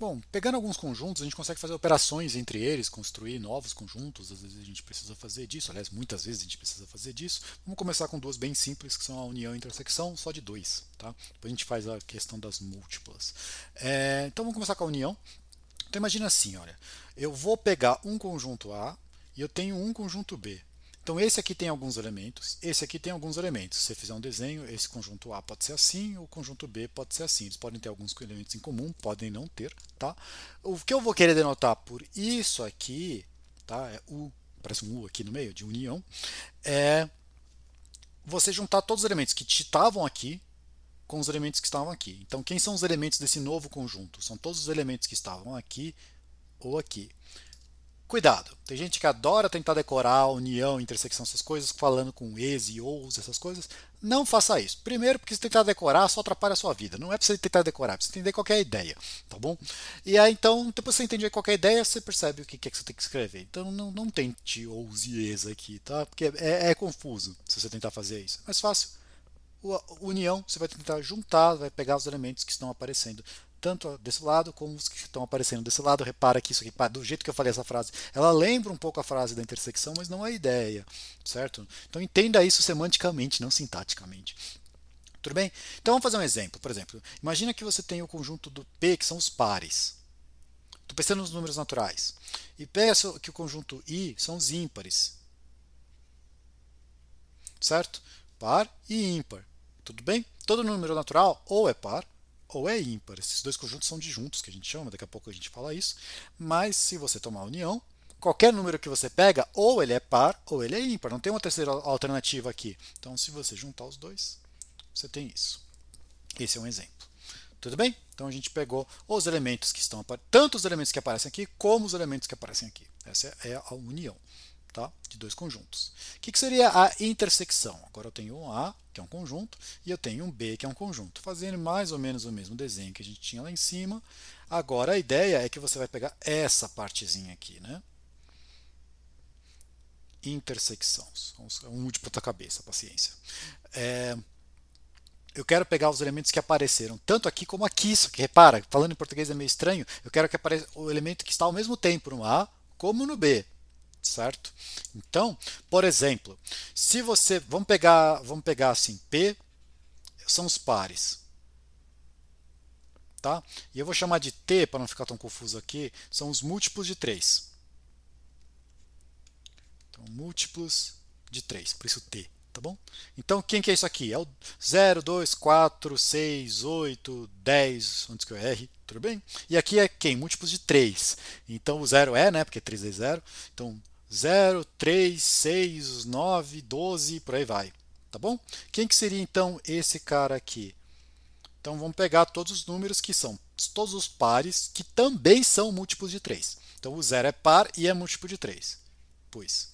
Bom, pegando alguns conjuntos, a gente consegue fazer operações entre eles, construir novos conjuntos, às vezes a gente precisa fazer disso, aliás, muitas vezes a gente precisa fazer disso. Vamos começar com duas bem simples, que são a união e a intersecção, só de dois. Tá? Depois a gente faz a questão das múltiplas. É, então vamos começar com a união. Então imagina assim, olha, eu vou pegar um conjunto A e eu tenho um conjunto B. Então, esse aqui tem alguns elementos, esse aqui tem alguns elementos. Se você fizer um desenho, esse conjunto A pode ser assim, o conjunto B pode ser assim. Eles podem ter alguns elementos em comum, podem não ter. Tá? O que eu vou querer denotar por isso aqui, tá? é U, parece um U aqui no meio, de união, é você juntar todos os elementos que estavam aqui com os elementos que estavam aqui. Então, quem são os elementos desse novo conjunto? São todos os elementos que estavam aqui ou aqui. Cuidado, tem gente que adora tentar decorar união, intersecção, essas coisas, falando com ex e ous, essas coisas. Não faça isso. Primeiro, porque se tentar decorar só atrapalha a sua vida. Não é para você tentar decorar, é para você entender qualquer ideia, tá bom? E aí, então, depois que você entender qualquer ideia, você percebe o que é que você tem que escrever. Então, não, não tente ous e ex aqui, tá? Porque é, é, é confuso se você tentar fazer isso. É mais fácil união, você vai tentar juntar, vai pegar os elementos que estão aparecendo tanto desse lado como os que estão aparecendo desse lado. Repara que isso aqui, do jeito que eu falei essa frase, ela lembra um pouco a frase da intersecção, mas não é a ideia, certo? Então entenda isso semanticamente, não sintaticamente. Tudo bem? Então vamos fazer um exemplo. Por exemplo, imagina que você tem o conjunto do P, que são os pares. Estou pensando nos números naturais. E peço é que o conjunto I são os ímpares. Certo? Par e ímpar. Tudo bem? Todo número natural ou é par ou é ímpar. Esses dois conjuntos são disjuntos, que a gente chama, daqui a pouco a gente fala isso. Mas se você tomar a união, qualquer número que você pega, ou ele é par ou ele é ímpar. Não tem uma terceira alternativa aqui. Então, se você juntar os dois, você tem isso. Esse é um exemplo. Tudo bem? Então a gente pegou os elementos que estão tanto os elementos que aparecem aqui como os elementos que aparecem aqui. Essa é a união tá? de dois conjuntos. O que, que, seria a intersecção? Agora eu tenho um A, que é um conjunto, e eu tenho um B, que é um conjunto. Fazendo mais ou menos o mesmo desenho que a gente tinha lá em cima. Agora a ideia é que você vai pegar essa partezinha aqui, né? Intersecção. Um de ponta-cabeça, paciência. É, eu quero pegar os elementos que apareceram, tanto aqui como aqui. Só que repara, falando em português é meio estranho, eu quero que apareça o elemento que está ao mesmo tempo no A como no B certo? Então, por exemplo, se você, vamos pegar, vamos pegar assim, P são os pares, tá? E eu vou chamar de T, para não ficar tão confuso aqui, são os múltiplos de 3. Então, múltiplos de 3, por isso T, tá bom? Então, quem que é isso aqui? É o 0, 2, 4, 6, 8, 10, antes que eu erre, tudo bem? E aqui é quem? Múltiplos de 3. Então, o 0 é, né? Porque 3 é 0. Então, 0, 3, 6, 9, 12, por aí vai. Tá bom? Quem que seria então esse cara aqui? Então vamos pegar todos os números que são todos os pares que também são múltiplos de 3. Então o 0 é par e é múltiplo de 3. Pois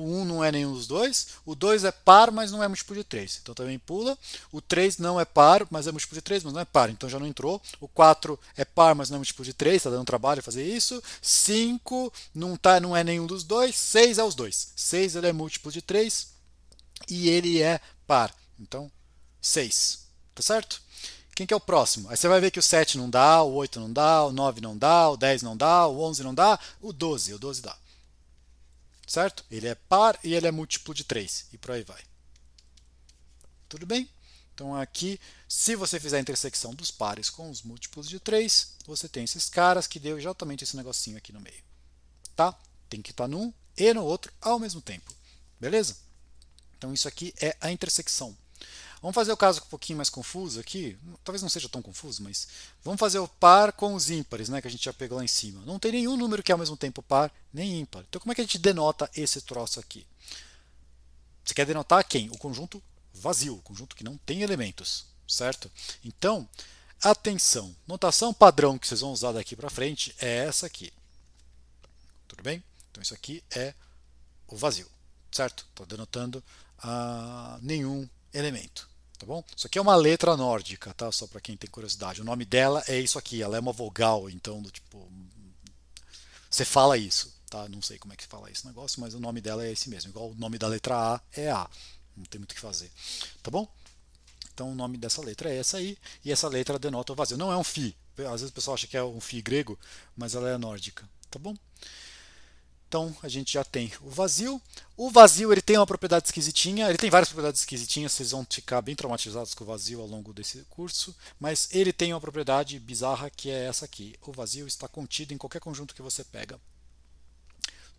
o 1 não é nenhum dos dois, o 2 é par, mas não é múltiplo de 3, então também pula, o 3 não é par, mas é múltiplo de 3, mas não é par, então já não entrou, o 4 é par, mas não é múltiplo de 3, está dando trabalho fazer isso, 5 não, tá, não é nenhum dos dois, 6 é os dois, 6 ele é múltiplo de 3 e ele é par, então 6, tá certo? Quem que é o próximo? Aí você vai ver que o 7 não dá, o 8 não dá, o 9 não dá, o 10 não dá, o 11 não dá, o 12, o 12 dá certo? Ele é par e ele é múltiplo de 3 e por aí vai. Tudo bem? Então aqui, se você fizer a intersecção dos pares com os múltiplos de 3, você tem esses caras que deu exatamente esse negocinho aqui no meio. Tá? Tem que estar num e no outro ao mesmo tempo. Beleza? Então isso aqui é a intersecção. Vamos fazer o caso um pouquinho mais confuso aqui. Talvez não seja tão confuso, mas vamos fazer o par com os ímpares, né, que a gente já pegou lá em cima. Não tem nenhum número que é ao mesmo tempo par nem ímpar. Então, como é que a gente denota esse troço aqui? Você quer denotar quem? O conjunto vazio, o conjunto que não tem elementos, certo? Então, atenção, notação padrão que vocês vão usar daqui para frente é essa aqui. Tudo bem? Então, isso aqui é o vazio, certo? Estou denotando ah, nenhum elemento. Tá bom? Isso aqui é uma letra nórdica, tá? Só para quem tem curiosidade. O nome dela é isso aqui, ela é uma vogal, então do tipo você fala isso, tá? Não sei como é que fala esse negócio, mas o nome dela é esse mesmo. Igual o nome da letra A é A. Não tem muito o que fazer. Tá bom? Então o nome dessa letra é essa aí, e essa letra denota o vazio. Não é um fi. Às vezes o pessoal acha que é um fi grego, mas ela é nórdica, tá bom? Então a gente já tem o vazio. O vazio ele tem uma propriedade esquisitinha, ele tem várias propriedades esquisitinhas, vocês vão ficar bem traumatizados com o vazio ao longo desse curso, mas ele tem uma propriedade bizarra que é essa aqui. O vazio está contido em qualquer conjunto que você pega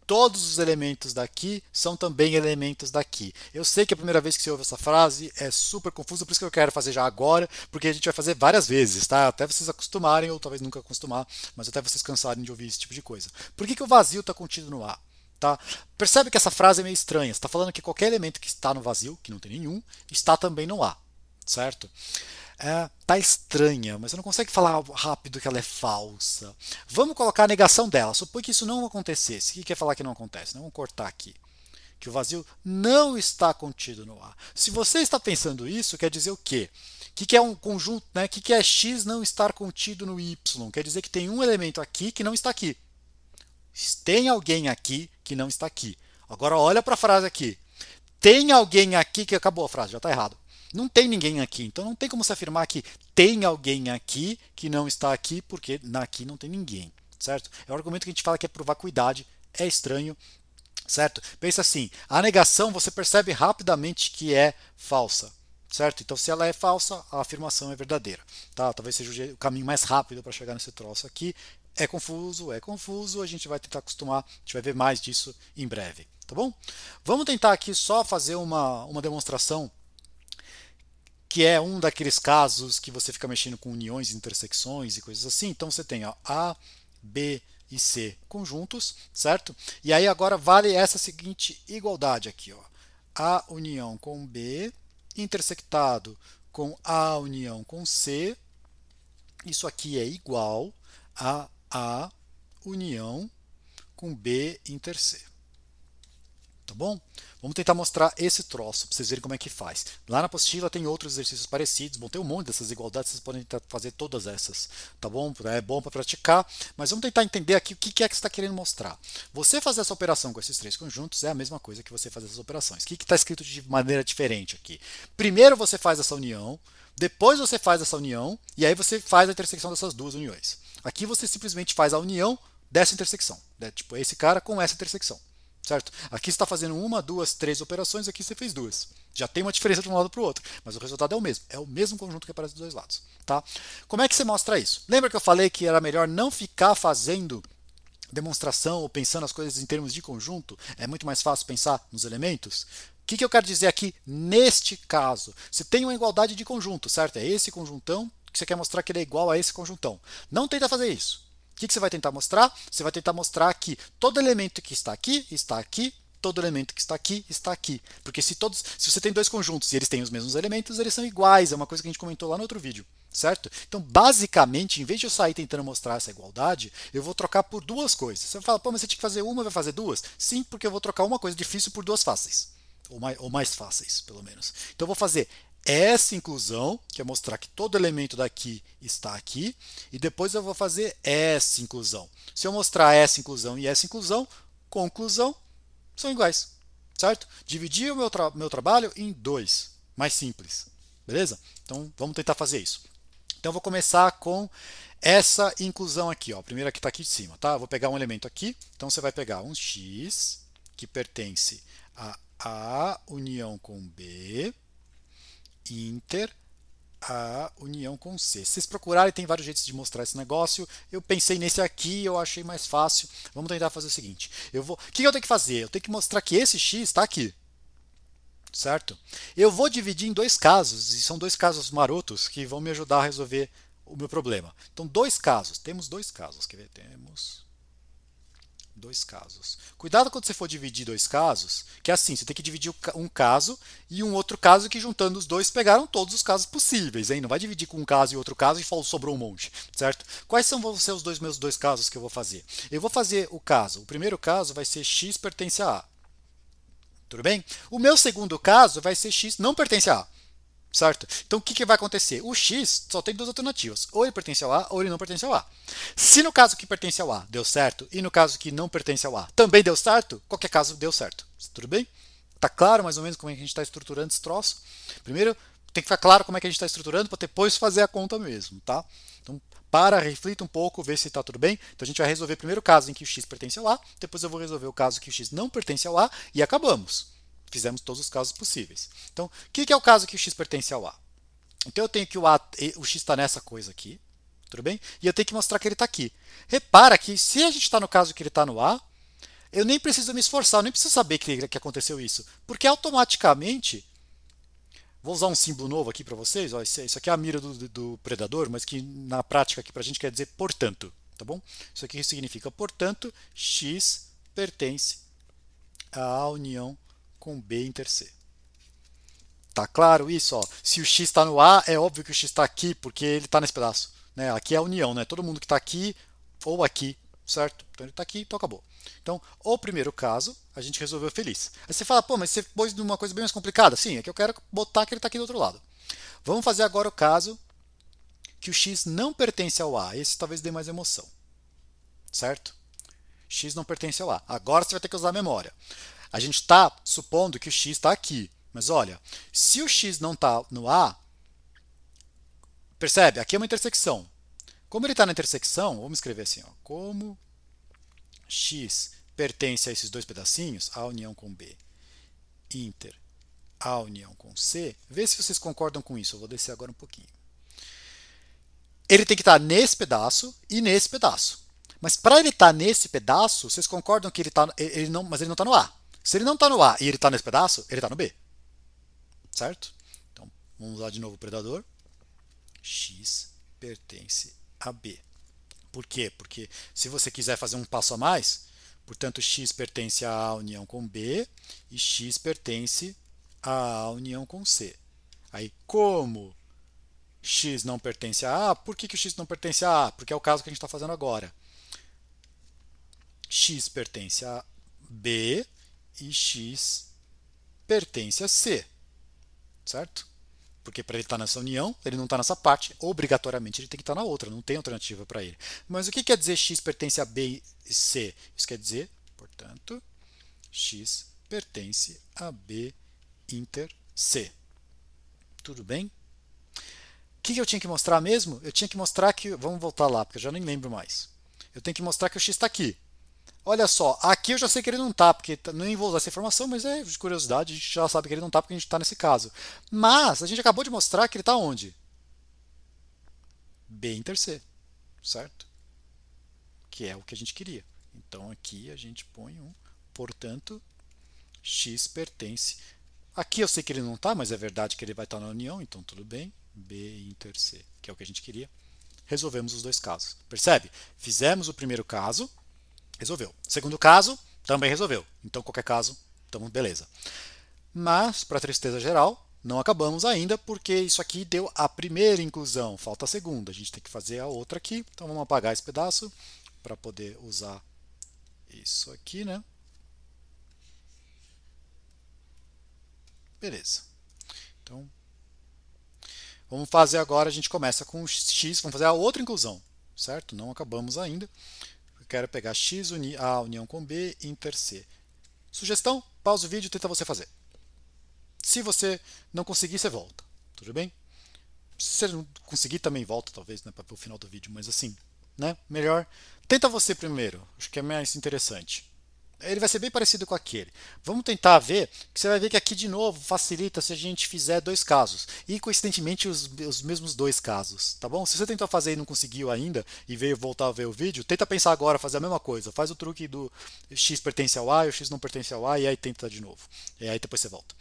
todos os elementos daqui são também elementos daqui. Eu sei que a primeira vez que você ouve essa frase é super confusa, por isso que eu quero fazer já agora, porque a gente vai fazer várias vezes, tá? Até vocês acostumarem, ou talvez nunca acostumar, mas até vocês cansarem de ouvir esse tipo de coisa. Por que, que o vazio está contido no A? Tá? Percebe que essa frase é meio estranha. Está falando que qualquer elemento que está no vazio, que não tem nenhum, está também no A, certo? é, tá estranha, mas você não consegue falar rápido que ela é falsa. Vamos colocar a negação dela, supõe que isso não acontecesse. O que quer falar que não acontece? vamos cortar aqui. Que o vazio não está contido no A. Se você está pensando isso, quer dizer o quê? O que, que é um conjunto, né? O que, que é x não estar contido no y? Quer dizer que tem um elemento aqui que não está aqui. Tem alguém aqui que não está aqui. Agora olha para a frase aqui. Tem alguém aqui que acabou a frase, já está errado. Não tem ninguém aqui, então não tem como se afirmar que tem alguém aqui que não está aqui, porque aqui não tem ninguém, certo? É o argumento que a gente fala que é por vacuidade, é estranho, certo? Pensa assim, a negação você percebe rapidamente que é falsa, certo? Então, se ela é falsa, a afirmação é verdadeira, tá? Talvez seja o caminho mais rápido para chegar nesse troço aqui. É confuso, é confuso, a gente vai tentar acostumar, a gente vai ver mais disso em breve, tá bom? Vamos tentar aqui só fazer uma, uma demonstração que é um daqueles casos que você fica mexendo com uniões, intersecções e coisas assim. Então você tem ó, A, B e C conjuntos, certo? E aí agora vale essa seguinte igualdade aqui, ó. A união com B intersectado com A união com C, isso aqui é igual a A união com B inter C bom? Vamos tentar mostrar esse troço para vocês verem como é que faz. Lá na apostila tem outros exercícios parecidos, bom, tem um monte dessas igualdades, vocês podem fazer todas essas, tá bom? É bom para praticar, mas vamos tentar entender aqui o que é que você está querendo mostrar. Você fazer essa operação com esses três conjuntos é a mesma coisa que você fazer essas operações. O que está escrito de maneira diferente aqui? Primeiro você faz essa união, depois você faz essa união, e aí você faz a intersecção dessas duas uniões. Aqui você simplesmente faz a união dessa intersecção, né? tipo esse cara com essa intersecção certo? Aqui está fazendo uma, duas, três operações, aqui você fez duas. Já tem uma diferença de um lado para o outro, mas o resultado é o mesmo. É o mesmo conjunto que aparece dos dois lados, tá? Como é que você mostra isso? Lembra que eu falei que era melhor não ficar fazendo demonstração ou pensando as coisas em termos de conjunto? É muito mais fácil pensar nos elementos. O que, que eu quero dizer aqui neste caso? Você tem uma igualdade de conjunto, certo? É esse conjuntão que você quer mostrar que ele é igual a esse conjuntão. Não tenta fazer isso que, que você vai tentar mostrar? Você vai tentar mostrar que todo elemento que está aqui, está aqui, todo elemento que está aqui está aqui. Porque se todos, se você tem dois conjuntos e eles têm os mesmos elementos, eles são iguais, é uma coisa que a gente comentou lá no outro vídeo, certo? Então, basicamente, em vez de eu sair tentando mostrar essa igualdade, eu vou trocar por duas coisas. Você fala, pô, mas você tinha que fazer uma, vai fazer duas? Sim, porque eu vou trocar uma coisa difícil por duas fáceis. Ou mais, ou mais fáceis, pelo menos. Então, eu vou fazer essa inclusão, que é mostrar que todo elemento daqui está aqui, e depois eu vou fazer essa inclusão. Se eu mostrar essa inclusão e essa inclusão, conclusão, são iguais, certo? Dividir o meu, tra meu trabalho em dois, mais simples, beleza? Então, vamos tentar fazer isso. Então, eu vou começar com essa inclusão aqui, ó, a primeira que está aqui de cima, tá? Eu vou pegar um elemento aqui, então você vai pegar um x que pertence a A união com B, inter a união com C. Se vocês procurarem, tem vários jeitos de mostrar esse negócio. Eu pensei nesse aqui, eu achei mais fácil. Vamos tentar fazer o seguinte. Eu vou, o que eu tenho que fazer? Eu tenho que mostrar que esse x está aqui. Certo? Eu vou dividir em dois casos, e são dois casos marotos que vão me ajudar a resolver o meu problema. Então, dois casos. Temos dois casos. Quer ver? Temos dois casos. Cuidado quando você for dividir dois casos, que é assim, você tem que dividir um caso e um outro caso que juntando os dois pegaram todos os casos possíveis, hein? Não vai dividir com um caso e outro caso e falou sobrou um monte, certo? Quais são vão ser os dois meus dois casos que eu vou fazer? Eu vou fazer o caso, o primeiro caso vai ser x pertence a A. Tudo bem? O meu segundo caso vai ser x não pertence a A certo? Então o que, que, vai acontecer? O X só tem duas alternativas, ou ele pertence ao A ou ele não pertence ao A. Se no caso que pertence ao A deu certo e no caso que não pertence ao A também deu certo, qualquer caso deu certo, tudo bem? Tá claro mais ou menos como é que a gente está estruturando esse troço? Primeiro tem que ficar claro como é que a gente está estruturando para depois fazer a conta mesmo, tá? Então para, reflita um pouco, vê se está tudo bem. Então a gente vai resolver primeiro o caso em que o x pertence ao A, depois eu vou resolver o caso que o x não pertence ao A e acabamos fizemos todos os casos possíveis. Então, o que, que, é o caso que o x pertence ao A? Então, eu tenho que o, a, o x está nessa coisa aqui, tudo bem? E eu tenho que mostrar que ele está aqui. Repara que se a gente está no caso que ele está no A, eu nem preciso me esforçar, eu nem preciso saber que, que aconteceu isso, porque automaticamente Vou usar um símbolo novo aqui para vocês. Ó, isso aqui é a mira do, do predador, mas que na prática aqui para a gente quer dizer portanto. Tá bom? Isso aqui significa, portanto, x pertence à união com B inter C. Tá claro isso? Ó. Se o X está no A, é óbvio que o X está aqui, porque ele está nesse pedaço. Né? Aqui é a união, né? todo mundo que está aqui ou aqui, certo? Então ele está aqui, então acabou. Então, o primeiro caso, a gente resolveu feliz. Aí você fala, pô, mas você pôs numa coisa bem mais complicada. Sim, é que eu quero botar que ele está aqui do outro lado. Vamos fazer agora o caso que o x não pertence ao a. Esse talvez dê mais emoção. Certo? x não pertence ao a. Agora você vai ter que usar a memória a gente está supondo que o x está aqui. Mas olha, se o x não está no A, percebe? Aqui é uma intersecção. Como ele está na intersecção, vamos escrever assim, ó, como x pertence a esses dois pedacinhos, A união com B, inter A união com C, vê se vocês concordam com isso. Eu vou descer agora um pouquinho. Ele tem que estar tá nesse pedaço e nesse pedaço. Mas para ele estar tá nesse pedaço, vocês concordam que ele, está, ele não, mas ele não está no A. Se ele não está no A e ele está nesse pedaço, ele está no B. Certo? Então, vamos lá de novo o predador. X pertence a B. Por quê? Porque se você quiser fazer um passo a mais, portanto, X pertence à união com B e X pertence à união com C. Aí, como X não pertence a A, por que, que o X não pertence a A? Porque é o caso que a gente está fazendo agora. X pertence a B, e X pertence a C, certo? Porque para ele estar tá nessa união, ele não está nessa parte, obrigatoriamente ele tem que estar tá na outra, não tem alternativa para ele. Mas o que quer dizer X pertence a B e C? Isso quer dizer, portanto, X pertence a B inter C. Tudo bem? O que eu tinha que mostrar mesmo? Eu tinha que mostrar que. Vamos voltar lá, porque eu já nem lembro mais. Eu tenho que mostrar que o x está aqui. Olha só, aqui eu já sei que ele não está, porque tá, nem vou usar essa informação, mas é de curiosidade, a gente já sabe que ele não está porque a gente está nesse caso. Mas a gente acabou de mostrar que ele está onde? B inter C, certo? Que é o que a gente queria. Então aqui a gente põe um, portanto, x pertence. Aqui eu sei que ele não está, mas é verdade que ele vai estar tá na união, então tudo bem. B inter C, que é o que a gente queria. Resolvemos os dois casos. Percebe? Fizemos o primeiro caso, Resolveu. Segundo caso, também resolveu. Então, qualquer caso, estamos beleza. Mas, para tristeza geral, não acabamos ainda, porque isso aqui deu a primeira inclusão, falta a segunda. A gente tem que fazer a outra aqui. Então, vamos apagar esse pedaço para poder usar isso aqui, né? Beleza. Então, vamos fazer agora, a gente começa com o x, vamos fazer a outra inclusão, certo? Não acabamos ainda quero pegar X, uni A união com B, inter C. Sugestão? Pausa o vídeo, tenta você fazer. Se você não conseguir, você volta. Tudo bem? Se você não conseguir, também volta, talvez, né, para o final do vídeo, mas assim, né? Melhor. Tenta você primeiro. Acho que é mais interessante ele vai ser bem parecido com aquele. Vamos tentar ver, que você vai ver que aqui de novo facilita se a gente fizer dois casos. E coincidentemente os, os mesmos dois casos, tá bom? Se você tentou fazer e não conseguiu ainda e veio voltar a ver o vídeo, tenta pensar agora, fazer a mesma coisa. Faz o truque do x pertence ao a e o x não pertence ao a e aí tenta de novo. E aí depois você volta.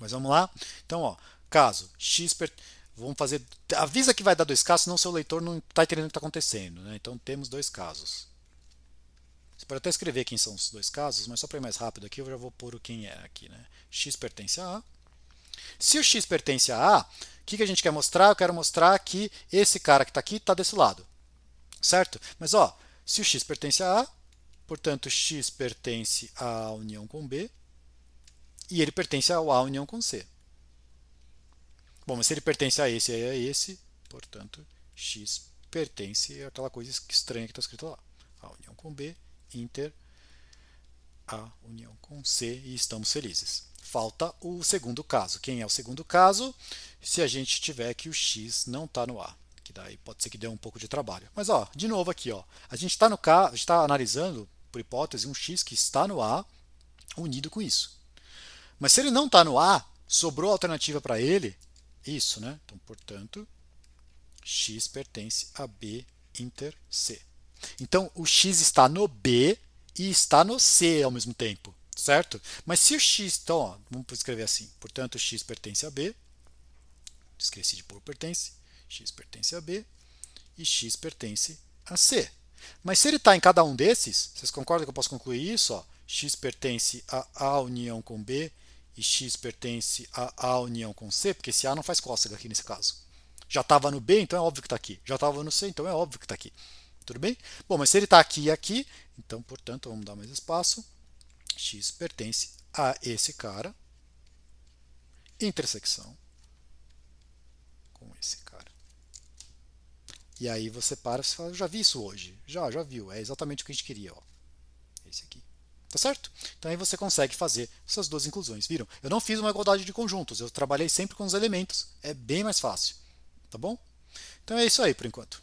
Mas vamos lá. Então, ó, caso x pertence vamos fazer. Avisa que vai dar dois casos, senão seu leitor não está entendendo o que está acontecendo. Né? Então temos dois casos. Você pode até escrever quem são os dois casos, mas só para ir mais rápido aqui, eu já vou pôr o quem é aqui. Né? x pertence a A. Se o x pertence a A, o que, que a gente quer mostrar? Eu quero mostrar que esse cara que está aqui está desse lado. Certo? Mas, ó, se o x pertence a A, portanto, x pertence a união com B, e ele pertence ao A união com C. Bom, mas se ele pertence a esse e a esse, portanto, x pertence àquela coisa estranha que está escrita lá. A união com B Inter, a união com C e estamos felizes. Falta o segundo caso. Quem é o segundo caso? Se a gente tiver que o X não está no A, que daí pode ser que dê um pouco de trabalho. Mas, ó, de novo aqui, ó, a gente está está analisando, por hipótese, um X que está no A unido com isso. Mas se ele não está no A, sobrou alternativa para ele, isso, né? Então, portanto, X pertence a B inter C. Então o x está no B e está no C ao mesmo tempo, certo? Mas se o x, então, ó, vamos escrever assim, portanto x pertence a B, esqueci de pôr pertence, x pertence a B e x pertence a C. Mas se ele está em cada um desses, vocês concordam que eu posso concluir isso? Ó? x pertence a A união com B e x pertence a A união com C, porque esse A não faz cócega aqui nesse caso. Já estava no B, então é óbvio que está aqui. Já estava no C, então é óbvio que está aqui. Tudo bem? Bom, mas se ele está aqui e aqui, então, portanto, vamos dar mais espaço. X pertence a esse cara, intersecção com esse cara. E aí você para e fala, já vi isso hoje. Já, já viu. É exatamente o que a gente queria. Ó. Esse aqui. Tá certo? Então aí você consegue fazer essas duas inclusões. Viram? Eu não fiz uma igualdade de conjuntos. Eu trabalhei sempre com os elementos. É bem mais fácil. Tá bom? Então é isso aí por enquanto.